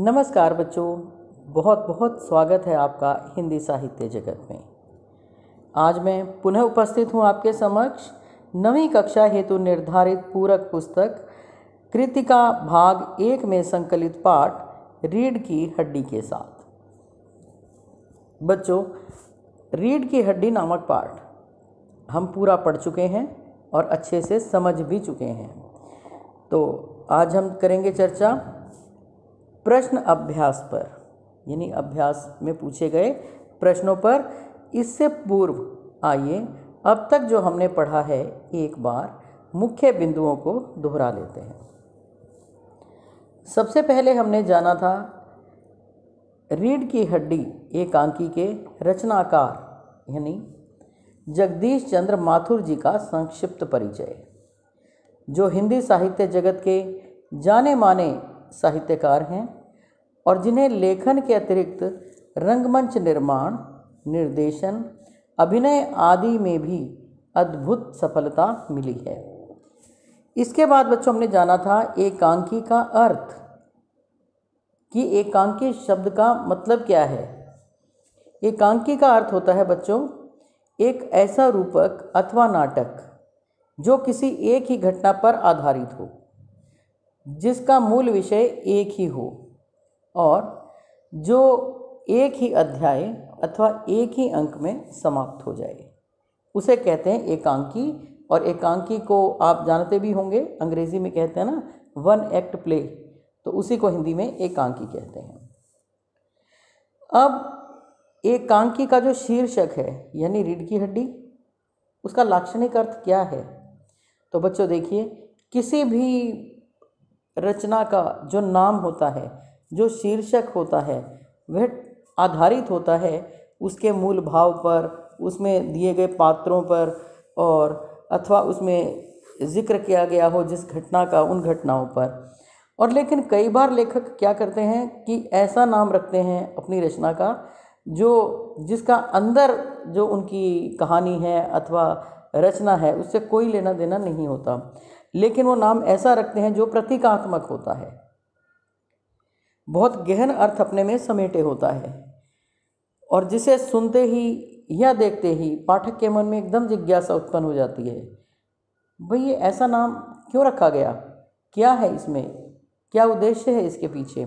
नमस्कार बच्चों बहुत बहुत स्वागत है आपका हिंदी साहित्य जगत में आज मैं पुनः उपस्थित हूँ आपके समक्ष नवीं कक्षा हेतु निर्धारित पूरक पुस्तक कृतिका भाग एक में संकलित पाठ रीढ़ की हड्डी के साथ बच्चों रीढ़ की हड्डी नामक पाठ हम पूरा पढ़ चुके हैं और अच्छे से समझ भी चुके हैं तो आज हम करेंगे चर्चा प्रश्न अभ्यास पर यानी अभ्यास में पूछे गए प्रश्नों पर इससे पूर्व आइए अब तक जो हमने पढ़ा है एक बार मुख्य बिंदुओं को दोहरा लेते हैं सबसे पहले हमने जाना था रीढ़ की हड्डी एकांकी के रचनाकार यानी जगदीश चंद्र माथुर जी का संक्षिप्त परिचय जो हिंदी साहित्य जगत के जाने माने साहित्यकार हैं और जिन्हें लेखन के अतिरिक्त रंगमंच निर्माण निर्देशन अभिनय आदि में भी अद्भुत सफलता मिली है इसके बाद बच्चों हमने जाना था एकांकी का अर्थ कि एकांकी शब्द का मतलब क्या है एकांकी का अर्थ होता है बच्चों एक ऐसा रूपक अथवा नाटक जो किसी एक ही घटना पर आधारित हो जिसका मूल विषय एक ही हो और जो एक ही अध्याय अथवा एक ही अंक में समाप्त हो जाए उसे कहते हैं एकांकी और एकांकी को आप जानते भी होंगे अंग्रेजी में कहते हैं ना वन एक्ट प्ले तो उसी को हिंदी में एकांकी कहते हैं अब एकांकी का जो शीर्षक है यानी रीढ़ की हड्डी उसका लाक्षणिक अर्थ क्या है तो बच्चों देखिए किसी भी रचना का जो नाम होता है जो शीर्षक होता है वह आधारित होता है उसके मूल भाव पर उसमें दिए गए पात्रों पर और अथवा उसमें जिक्र किया गया हो जिस घटना का उन घटनाओं पर और लेकिन कई बार लेखक क्या करते हैं कि ऐसा नाम रखते हैं अपनी रचना का जो जिसका अंदर जो उनकी कहानी है अथवा रचना है उससे कोई लेना देना नहीं होता लेकिन वो नाम ऐसा रखते हैं जो प्रतीकात्मक होता है बहुत गहन अर्थ अपने में समेटे होता है और जिसे सुनते ही या देखते ही पाठक के मन में एकदम जिज्ञासा उत्पन्न हो जाती है भाई ये ऐसा नाम क्यों रखा गया क्या है इसमें क्या उद्देश्य है इसके पीछे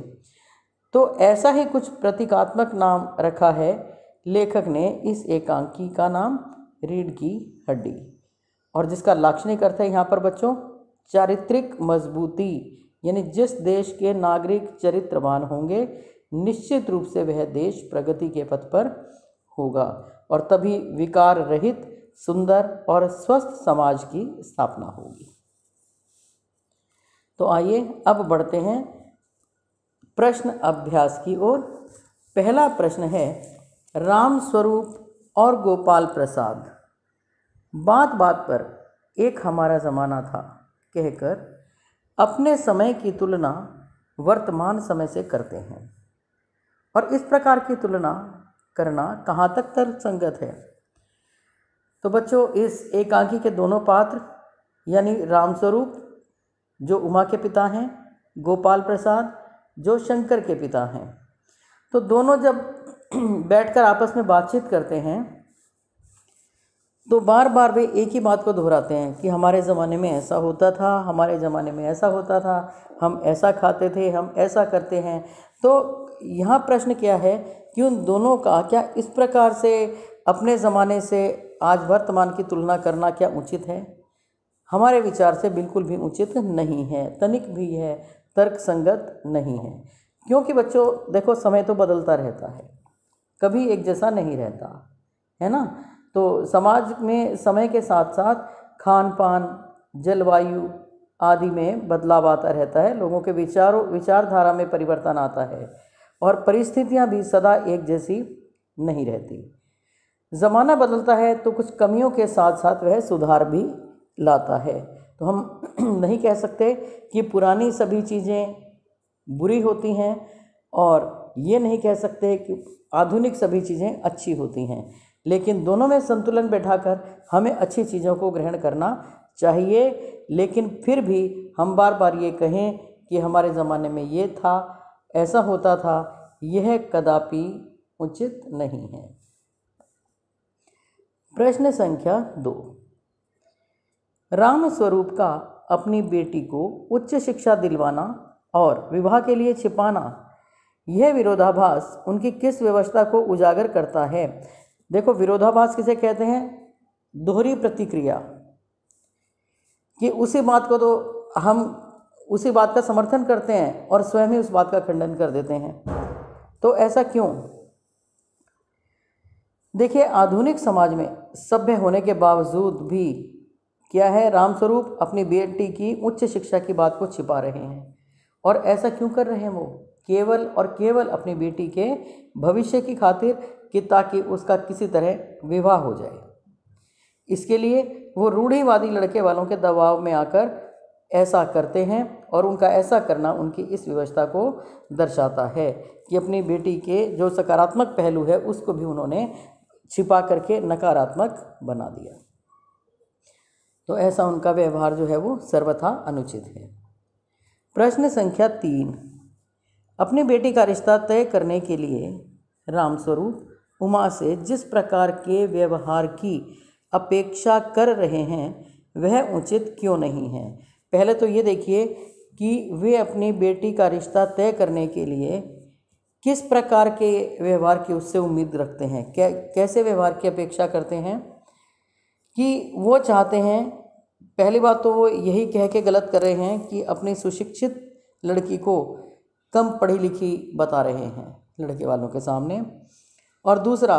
तो ऐसा ही कुछ प्रतीकात्मक नाम रखा है लेखक ने इस एकांकी का नाम रीढ़ की हड्डी और जिसका लाक्षणिक अर्थ है यहाँ पर बच्चों चारित्रिक मजबूती यानी जिस देश के नागरिक चरित्रवान होंगे निश्चित रूप से वह देश प्रगति के पथ पर होगा और तभी विकार रहित सुंदर और स्वस्थ समाज की स्थापना होगी तो आइए अब बढ़ते हैं प्रश्न अभ्यास की ओर पहला प्रश्न है राम स्वरूप और गोपाल प्रसाद बात बात पर एक हमारा ज़माना था कहकर अपने समय की तुलना वर्तमान समय से करते हैं और इस प्रकार की तुलना करना कहाँ तक तर्कसंगत है तो बच्चों इस एकांकी के दोनों पात्र यानी रामस्वरूप जो उमा के पिता हैं गोपाल प्रसाद जो शंकर के पिता हैं तो दोनों जब बैठकर आपस में बातचीत करते हैं तो बार बार वे एक ही बात को दोहराते हैं कि हमारे ज़माने में ऐसा होता था हमारे ज़माने में ऐसा होता था हम ऐसा खाते थे हम ऐसा करते हैं तो यहाँ प्रश्न क्या है कि उन दोनों का क्या इस प्रकार से अपने ज़माने से आज वर्तमान की तुलना करना क्या उचित है हमारे विचार से बिल्कुल भी उचित नहीं है तनिक भी है तर्क संगत नहीं है क्योंकि बच्चों देखो समय तो बदलता रहता है कभी एक जैसा नहीं रहता है ना तो समाज में समय के साथ साथ खान पान जलवायु आदि में बदलाव आता रहता है लोगों के विचारों विचारधारा में परिवर्तन आता है और परिस्थितियां भी सदा एक जैसी नहीं रहती ज़माना बदलता है तो कुछ कमियों के साथ साथ वह सुधार भी लाता है तो हम नहीं कह सकते कि पुरानी सभी चीज़ें बुरी होती हैं और ये नहीं कह सकते कि आधुनिक सभी चीज़ें अच्छी होती हैं लेकिन दोनों में संतुलन बैठाकर हमें अच्छी चीज़ों को ग्रहण करना चाहिए लेकिन फिर भी हम बार बार ये कहें कि हमारे ज़माने में ये था ऐसा होता था यह कदापि उचित नहीं है प्रश्न संख्या दो राम स्वरूप का अपनी बेटी को उच्च शिक्षा दिलवाना और विवाह के लिए छिपाना यह विरोधाभास उनकी किस व्यवस्था को उजागर करता है देखो विरोधाभास किसे कहते हैं दोहरी प्रतिक्रिया कि उसी बात को तो हम उसी बात का समर्थन करते हैं और स्वयं ही उस बात का खंडन कर देते हैं तो ऐसा क्यों देखिए आधुनिक समाज में सभ्य होने के बावजूद भी क्या है रामस्वरूप अपनी बेटी की उच्च शिक्षा की बात को छिपा रहे हैं और ऐसा क्यों कर रहे हैं वो केवल और केवल अपनी बेटी के भविष्य की खातिर कि ताकि उसका किसी तरह विवाह हो जाए इसके लिए वो रूढ़ीवादी लड़के वालों के दबाव में आकर ऐसा करते हैं और उनका ऐसा करना उनकी इस व्यवस्था को दर्शाता है कि अपनी बेटी के जो सकारात्मक पहलू है उसको भी उन्होंने छिपा करके नकारात्मक बना दिया तो ऐसा उनका व्यवहार जो है वो सर्वथा अनुचित है प्रश्न संख्या तीन अपनी बेटी का रिश्ता तय करने के लिए रामस्वरूप उमा से जिस प्रकार के व्यवहार की अपेक्षा कर रहे हैं वह उचित क्यों नहीं है पहले तो ये देखिए कि वे अपनी बेटी का रिश्ता तय करने के लिए किस प्रकार के व्यवहार की उससे उम्मीद रखते हैं कै कैसे व्यवहार की अपेक्षा करते हैं कि वो चाहते हैं पहली बात तो वो यही कह के गलत कर रहे हैं कि अपनी सुशिक्षित लड़की को कम पढ़ी लिखी बता रहे हैं लड़के वालों के सामने और दूसरा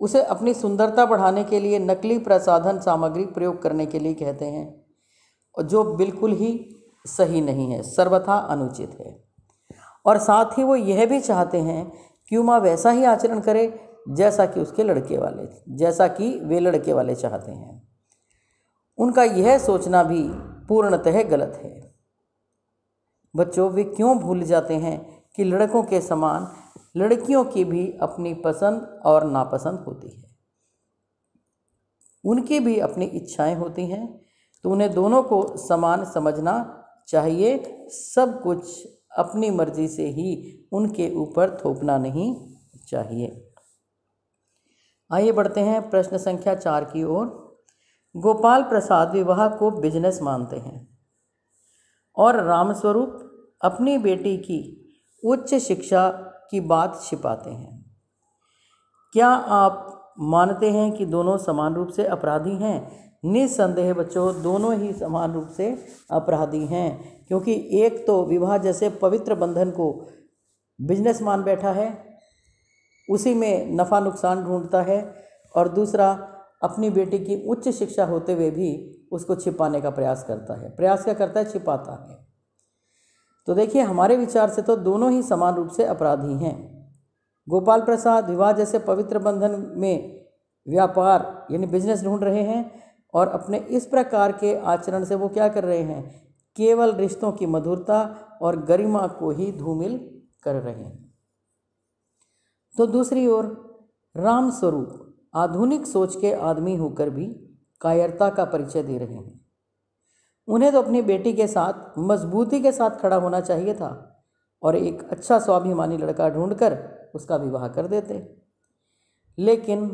उसे अपनी सुंदरता बढ़ाने के लिए नकली प्रसाधन सामग्री प्रयोग करने के लिए कहते हैं और जो बिल्कुल ही सही नहीं है सर्वथा अनुचित है और साथ ही वो यह भी चाहते हैं कि उमा वैसा ही आचरण करे जैसा कि उसके लड़के वाले जैसा कि वे लड़के वाले चाहते हैं उनका यह सोचना भी पूर्णतः गलत है बच्चों वे क्यों भूल जाते हैं कि लड़कों के समान लड़कियों की भी अपनी पसंद और नापसंद होती है उनकी भी अपनी इच्छाएं होती हैं तो उन्हें दोनों को समान समझना चाहिए सब कुछ अपनी मर्जी से ही उनके ऊपर थोपना नहीं चाहिए आइए बढ़ते हैं प्रश्न संख्या चार की ओर गोपाल प्रसाद विवाह को बिजनेस मानते हैं और रामस्वरूप अपनी बेटी की उच्च शिक्षा की बात छिपाते हैं क्या आप मानते हैं कि दोनों समान रूप से अपराधी हैं निसंदेह बच्चों दोनों ही समान रूप से अपराधी हैं क्योंकि एक तो विवाह जैसे पवित्र बंधन को बिजनेस मान बैठा है उसी में नफ़ा नुकसान ढूंढता है और दूसरा अपनी बेटी की उच्च शिक्षा होते हुए भी उसको छिपाने का प्रयास करता है प्रयास क्या करता है छिपाता है तो देखिए हमारे विचार से तो दोनों ही समान रूप से अपराधी हैं गोपाल प्रसाद विवाह जैसे पवित्र बंधन में व्यापार यानी बिजनेस ढूंढ रहे हैं और अपने इस प्रकार के आचरण से वो क्या कर रहे हैं केवल रिश्तों की मधुरता और गरिमा को ही धूमिल कर रहे हैं तो दूसरी ओर रामस्वरूप आधुनिक सोच के आदमी होकर भी कायरता का परिचय दे रहे हैं उन्हें तो अपनी बेटी के साथ मजबूती के साथ खड़ा होना चाहिए था और एक अच्छा स्वाभिमानी लड़का ढूंढकर उसका विवाह कर देते लेकिन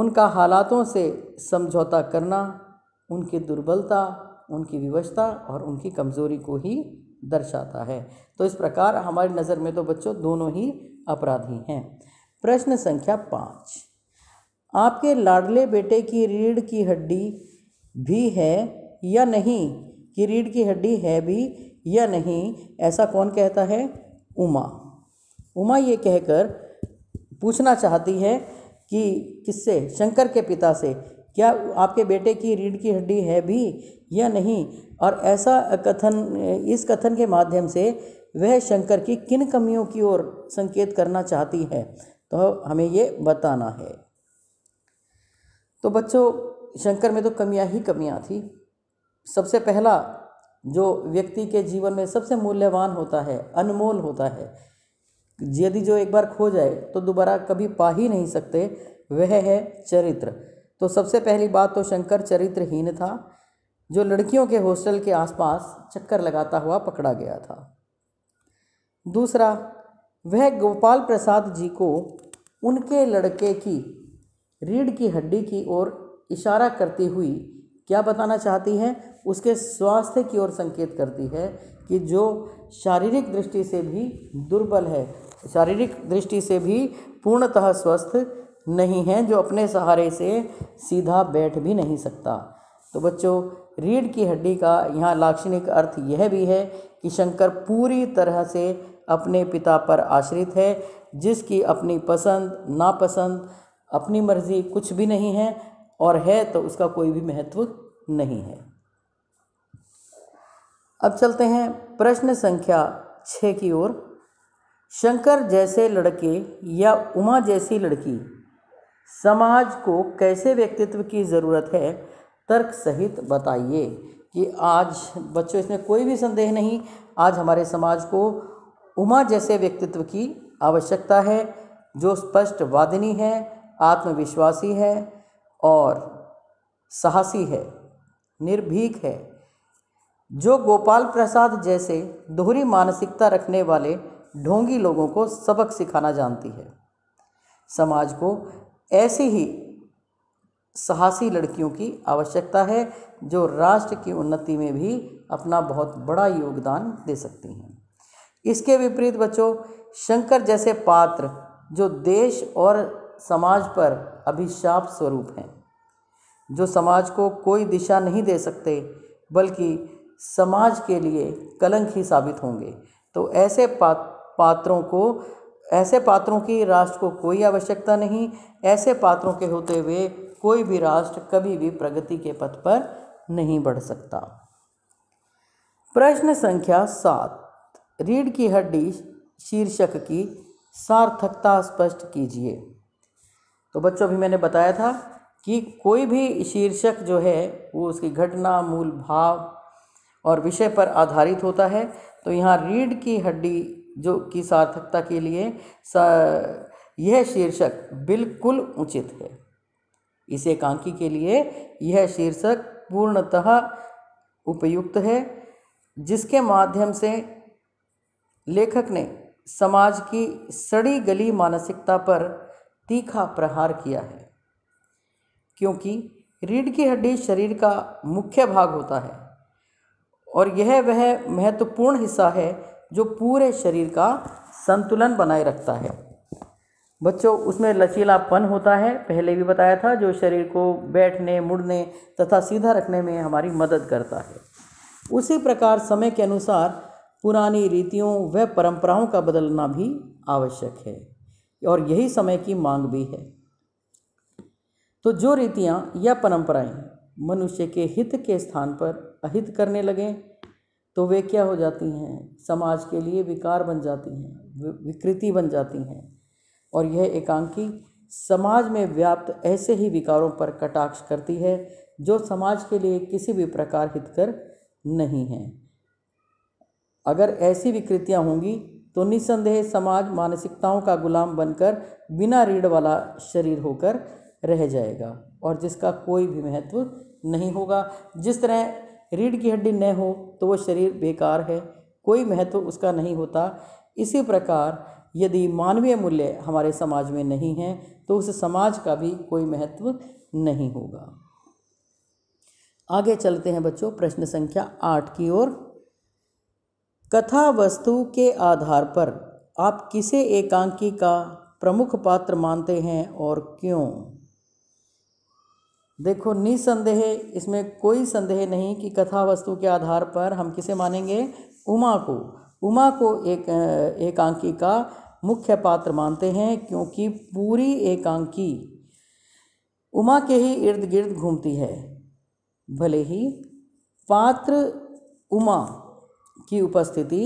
उनका हालातों से समझौता करना उनकी दुर्बलता उनकी विवशता और उनकी कमज़ोरी को ही दर्शाता है तो इस प्रकार हमारी नज़र में तो बच्चों दोनों ही अपराधी हैं प्रश्न संख्या पाँच आपके लाडले बेटे की रीढ़ की हड्डी भी है या नहीं कि रीढ़ की हड्डी है भी या नहीं ऐसा कौन कहता है उमा उमा ये कहकर पूछना चाहती है कि किससे शंकर के पिता से क्या आपके बेटे की रीढ़ की हड्डी है भी या नहीं और ऐसा कथन इस कथन के माध्यम से वह शंकर की किन कमियों की ओर संकेत करना चाहती है तो हमें ये बताना है तो बच्चों शंकर में तो कमियां ही कमियां थी सबसे पहला जो व्यक्ति के जीवन में सबसे मूल्यवान होता है अनमोल होता है यदि जो एक बार खो जाए तो दोबारा कभी पा ही नहीं सकते वह है चरित्र तो सबसे पहली बात तो शंकर चरित्रहीन था जो लड़कियों के हॉस्टल के आसपास चक्कर लगाता हुआ पकड़ा गया था दूसरा वह गोपाल प्रसाद जी को उनके लड़के की रीढ़ की हड्डी की ओर इशारा करती हुई क्या बताना चाहती है उसके स्वास्थ्य की ओर संकेत करती है कि जो शारीरिक दृष्टि से भी दुर्बल है शारीरिक दृष्टि से भी पूर्णतः स्वस्थ नहीं है जो अपने सहारे से सीधा बैठ भी नहीं सकता तो बच्चों रीढ़ की हड्डी का यहाँ लाक्षणिक अर्थ यह भी है कि शंकर पूरी तरह से अपने पिता पर आश्रित है जिसकी अपनी पसंद नापसंद अपनी मर्जी कुछ भी नहीं है और है तो उसका कोई भी महत्व नहीं है अब चलते हैं प्रश्न संख्या छः की ओर शंकर जैसे लड़के या उमा जैसी लड़की समाज को कैसे व्यक्तित्व की ज़रूरत है तर्क सहित बताइए कि आज बच्चों इसमें कोई भी संदेह नहीं आज हमारे समाज को उमा जैसे व्यक्तित्व की आवश्यकता है जो स्पष्ट वादिनी है आत्मविश्वासी है और साहसी है निर्भीक है जो गोपाल प्रसाद जैसे दोहरी मानसिकता रखने वाले ढोंगी लोगों को सबक सिखाना जानती है समाज को ऐसी ही साहसी लड़कियों की आवश्यकता है जो राष्ट्र की उन्नति में भी अपना बहुत बड़ा योगदान दे सकती हैं इसके विपरीत बच्चों शंकर जैसे पात्र जो देश और समाज पर अभिशाप स्वरूप हैं जो समाज को कोई दिशा नहीं दे सकते बल्कि समाज के लिए कलंक ही साबित होंगे तो ऐसे पा, पात्रों को ऐसे पात्रों की राष्ट्र को कोई आवश्यकता नहीं ऐसे पात्रों के होते हुए कोई भी राष्ट्र कभी भी प्रगति के पथ पर नहीं बढ़ सकता प्रश्न संख्या सात रीढ़ की हड्डी शीर्षक की सार्थकता स्पष्ट कीजिए तो बच्चों अभी मैंने बताया था कि कोई भी शीर्षक जो है वो उसकी घटना मूल भाव और विषय पर आधारित होता है तो यहाँ रीढ़ की हड्डी जो की सार्थकता के लिए सा यह शीर्षक बिल्कुल उचित है इस एकांकी के लिए यह शीर्षक पूर्णतः उपयुक्त है जिसके माध्यम से लेखक ने समाज की सड़ी गली मानसिकता पर तीखा प्रहार किया है क्योंकि रीढ़ की हड्डी शरीर का मुख्य भाग होता है और यह वह महत्वपूर्ण हिस्सा है जो पूरे शरीर का संतुलन बनाए रखता है बच्चों उसमें लचीलापन होता है पहले भी बताया था जो शरीर को बैठने मुड़ने तथा सीधा रखने में हमारी मदद करता है उसी प्रकार समय के अनुसार पुरानी रीतियों व परंपराओं का बदलना भी आवश्यक है और यही समय की मांग भी है तो जो रीतियाँ या परंपराएं मनुष्य के हित के स्थान पर अहित करने लगें तो वे क्या हो जाती हैं समाज के लिए विकार बन जाती हैं विकृति बन जाती हैं और यह एकांकी समाज में व्याप्त ऐसे ही विकारों पर कटाक्ष करती है जो समाज के लिए किसी भी प्रकार हितकर नहीं हैं अगर ऐसी विकृतियाँ होंगी तो निस्संदेह समाज मानसिकताओं का गुलाम बनकर बिना रीढ़ वाला शरीर होकर रह जाएगा और जिसका कोई भी महत्व नहीं होगा जिस तरह रीढ़ की हड्डी न हो तो वह शरीर बेकार है कोई महत्व उसका नहीं होता इसी प्रकार यदि मानवीय मूल्य हमारे समाज में नहीं हैं तो उस समाज का भी कोई महत्व नहीं होगा आगे चलते हैं बच्चों प्रश्न संख्या आठ की ओर कथा वस्तु के आधार पर आप किसे एकांकी का प्रमुख पात्र मानते हैं और क्यों देखो निसंदेह इसमें कोई संदेह नहीं कि कथा वस्तु के आधार पर हम किसे मानेंगे उमा को उमा को एक एकांकी का मुख्य पात्र मानते हैं क्योंकि पूरी एकांकी उमा के ही इर्द गिर्द घूमती है भले ही पात्र उमा की उपस्थिति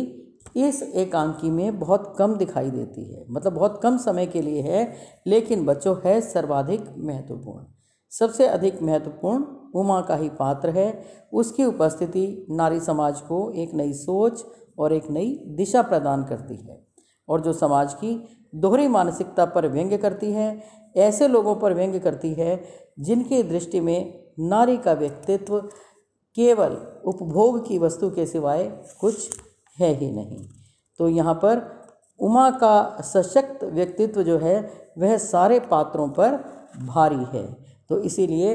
इस एकांकी में बहुत कम दिखाई देती है मतलब बहुत कम समय के लिए है लेकिन बच्चों है सर्वाधिक महत्वपूर्ण सबसे अधिक महत्वपूर्ण उमा का ही पात्र है उसकी उपस्थिति नारी समाज को एक नई सोच और एक नई दिशा प्रदान करती है और जो समाज की दोहरी मानसिकता पर व्यंग्य करती है ऐसे लोगों पर व्यंग्य करती है जिनकी दृष्टि में नारी का व्यक्तित्व केवल उपभोग की वस्तु के सिवाय कुछ है ही नहीं तो यहाँ पर उमा का सशक्त व्यक्तित्व जो है वह सारे पात्रों पर भारी है तो इसीलिए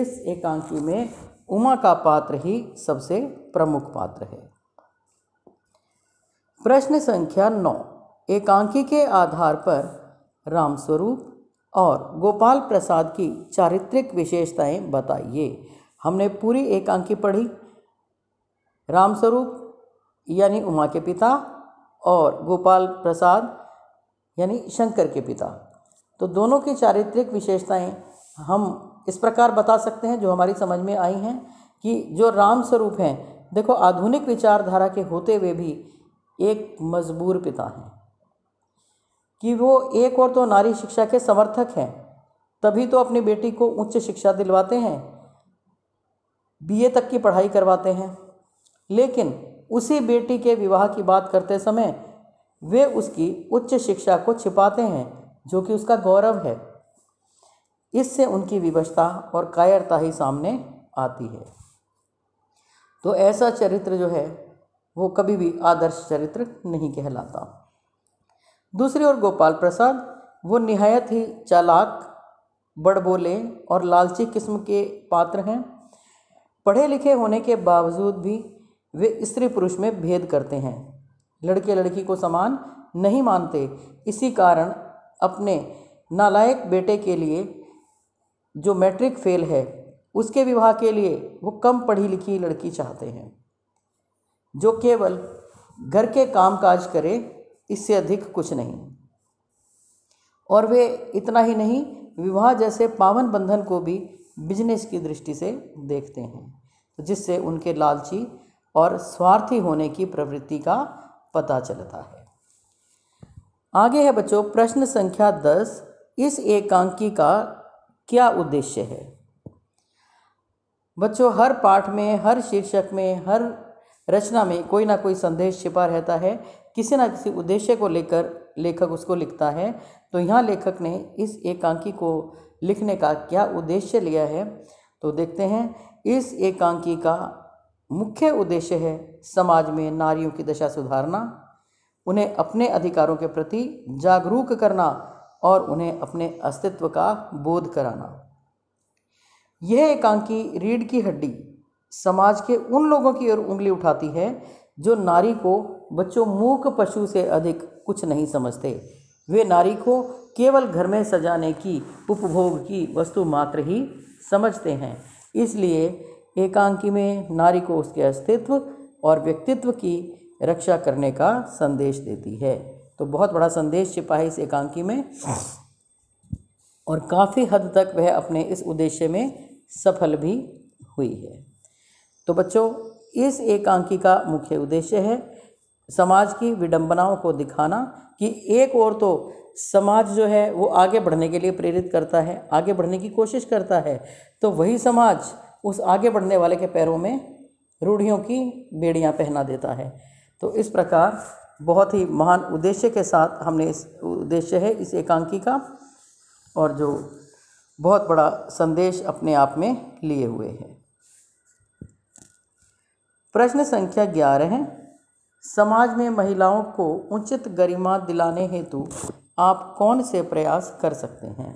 इस एकांकी में उमा का पात्र ही सबसे प्रमुख पात्र है प्रश्न संख्या नौ एकांकी के आधार पर रामस्वरूप और गोपाल प्रसाद की चारित्रिक विशेषताएं बताइए हमने पूरी एकांकी पढ़ी रामस्वरूप यानी उमा के पिता और गोपाल प्रसाद यानी शंकर के पिता तो दोनों की चारित्रिक विशेषताएं हम इस प्रकार बता सकते हैं जो हमारी समझ में आई हैं कि जो राम स्वरूप हैं देखो आधुनिक विचारधारा के होते हुए भी एक मजबूर पिता हैं कि वो एक और तो नारी शिक्षा के समर्थक हैं तभी तो अपनी बेटी को उच्च शिक्षा दिलवाते हैं बीए तक की पढ़ाई करवाते हैं लेकिन उसी बेटी के विवाह की बात करते समय वे उसकी उच्च शिक्षा को छिपाते हैं जो कि उसका गौरव है इससे उनकी विवशता और कायरता ही सामने आती है तो ऐसा चरित्र जो है वो कभी भी आदर्श चरित्र नहीं कहलाता दूसरी ओर गोपाल प्रसाद वो निहायत ही चालाक बड़बोले और लालची किस्म के पात्र हैं पढ़े लिखे होने के बावजूद भी वे स्त्री पुरुष में भेद करते हैं लड़के लड़की को समान नहीं मानते इसी कारण अपने नालायक बेटे के लिए जो मैट्रिक फेल है उसके विवाह के लिए वो कम पढ़ी लिखी लड़की चाहते हैं जो केवल घर के काम काज करे इससे अधिक कुछ नहीं और वे इतना ही नहीं विवाह जैसे पावन बंधन को भी बिजनेस की दृष्टि से देखते हैं जिससे उनके लालची और स्वार्थी होने की प्रवृत्ति का पता चलता है आगे है बच्चों प्रश्न संख्या दस इस एकांकी का क्या उद्देश्य है बच्चों हर पाठ में हर शीर्षक में हर रचना में कोई ना कोई संदेश छिपा रहता है किसी ना किसी उद्देश्य को लेकर लेखक उसको लिखता है तो यहाँ लेखक ने इस एकांकी को लिखने का क्या उद्देश्य लिया है तो देखते हैं इस एकांकी का मुख्य उद्देश्य है समाज में नारियों की दशा सुधारना उन्हें अपने अधिकारों के प्रति जागरूक करना और उन्हें अपने अस्तित्व का बोध कराना यह एकांकी रीढ़ की हड्डी समाज के उन लोगों की ओर उंगली उठाती है जो नारी को बच्चों मूक पशु से अधिक कुछ नहीं समझते वे नारी को केवल घर में सजाने की उपभोग की वस्तु मात्र ही समझते हैं इसलिए एकांकी में नारी को उसके अस्तित्व और व्यक्तित्व की रक्षा करने का संदेश देती है तो बहुत बड़ा संदेश छिपा है इस एकांकी में और काफ़ी हद तक वह अपने इस उद्देश्य में सफल भी हुई है तो बच्चों इस एकांकी का मुख्य उद्देश्य है समाज की विडंबनाओं को दिखाना कि एक और तो समाज जो है वो आगे बढ़ने के लिए प्रेरित करता है आगे बढ़ने की कोशिश करता है तो वही समाज उस आगे बढ़ने वाले के पैरों में रूढ़ियों की बेड़ियाँ पहना देता है तो इस प्रकार बहुत ही महान उद्देश्य के साथ हमने इस उद्देश्य है इस एकांकी का और जो बहुत बड़ा संदेश अपने आप में लिए हुए है प्रश्न संख्या ग्यारह है समाज में महिलाओं को उचित गरिमा दिलाने हेतु आप कौन से प्रयास कर सकते हैं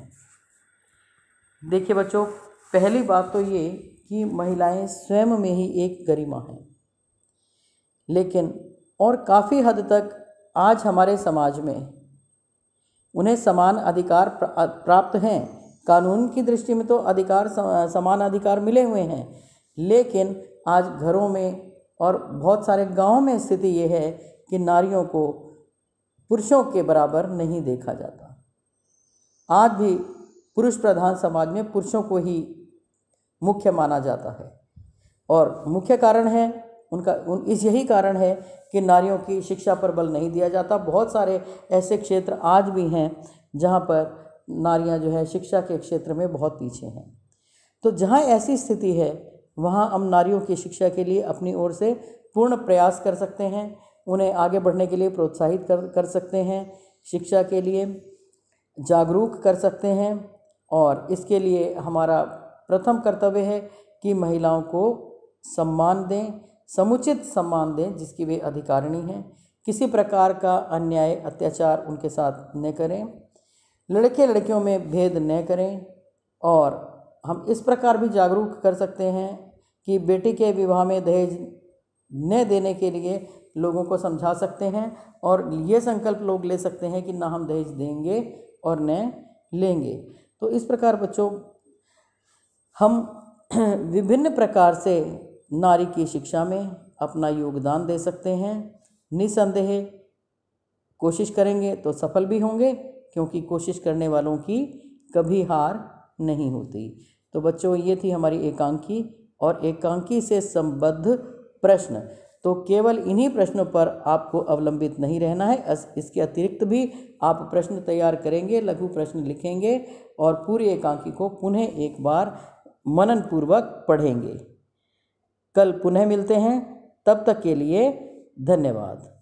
देखिए बच्चों पहली बात तो ये कि महिलाएं स्वयं में ही एक गरिमा हैं लेकिन और काफ़ी हद तक आज हमारे समाज में उन्हें समान अधिकार प्राप्त हैं कानून की दृष्टि में तो अधिकार समान अधिकार मिले हुए हैं लेकिन आज घरों में और बहुत सारे गाँव में स्थिति ये है कि नारियों को पुरुषों के बराबर नहीं देखा जाता आज भी पुरुष प्रधान समाज में पुरुषों को ही मुख्य माना जाता है और मुख्य कारण है उनका उन इस यही कारण है कि नारियों की शिक्षा पर बल नहीं दिया जाता बहुत सारे ऐसे क्षेत्र आज भी हैं जहाँ पर नारियाँ जो है शिक्षा के क्षेत्र में बहुत पीछे हैं तो जहाँ ऐसी स्थिति है वहाँ हम नारियों की शिक्षा के लिए अपनी ओर से पूर्ण प्रयास कर सकते हैं उन्हें आगे बढ़ने के लिए प्रोत्साहित कर कर सकते हैं शिक्षा के लिए जागरूक कर सकते हैं और इसके लिए हमारा प्रथम कर्तव्य है कि महिलाओं को सम्मान दें समुचित सम्मान दें जिसकी वे अधिकारिणी हैं किसी प्रकार का अन्याय अत्याचार उनके साथ न करें लड़के लड़कियों में भेद न करें और हम इस प्रकार भी जागरूक कर सकते हैं कि बेटी के विवाह में दहेज न देने के लिए लोगों को समझा सकते हैं और ये संकल्प लोग ले सकते हैं कि ना हम दहेज देंगे और न लेंगे तो इस प्रकार बच्चों हम विभिन्न प्रकार से नारी की शिक्षा में अपना योगदान दे सकते हैं निसंदेह कोशिश करेंगे तो सफल भी होंगे क्योंकि कोशिश करने वालों की कभी हार नहीं होती तो बच्चों ये थी हमारी एकांकी और एकांकी से संबद्ध प्रश्न तो केवल इन्हीं प्रश्नों पर आपको अवलंबित नहीं रहना है इसके अतिरिक्त भी आप प्रश्न तैयार करेंगे लघु प्रश्न लिखेंगे और पूरी एकांकी को पुनः एक बार मनन पूर्वक पढ़ेंगे कल पुनः मिलते हैं तब तक के लिए धन्यवाद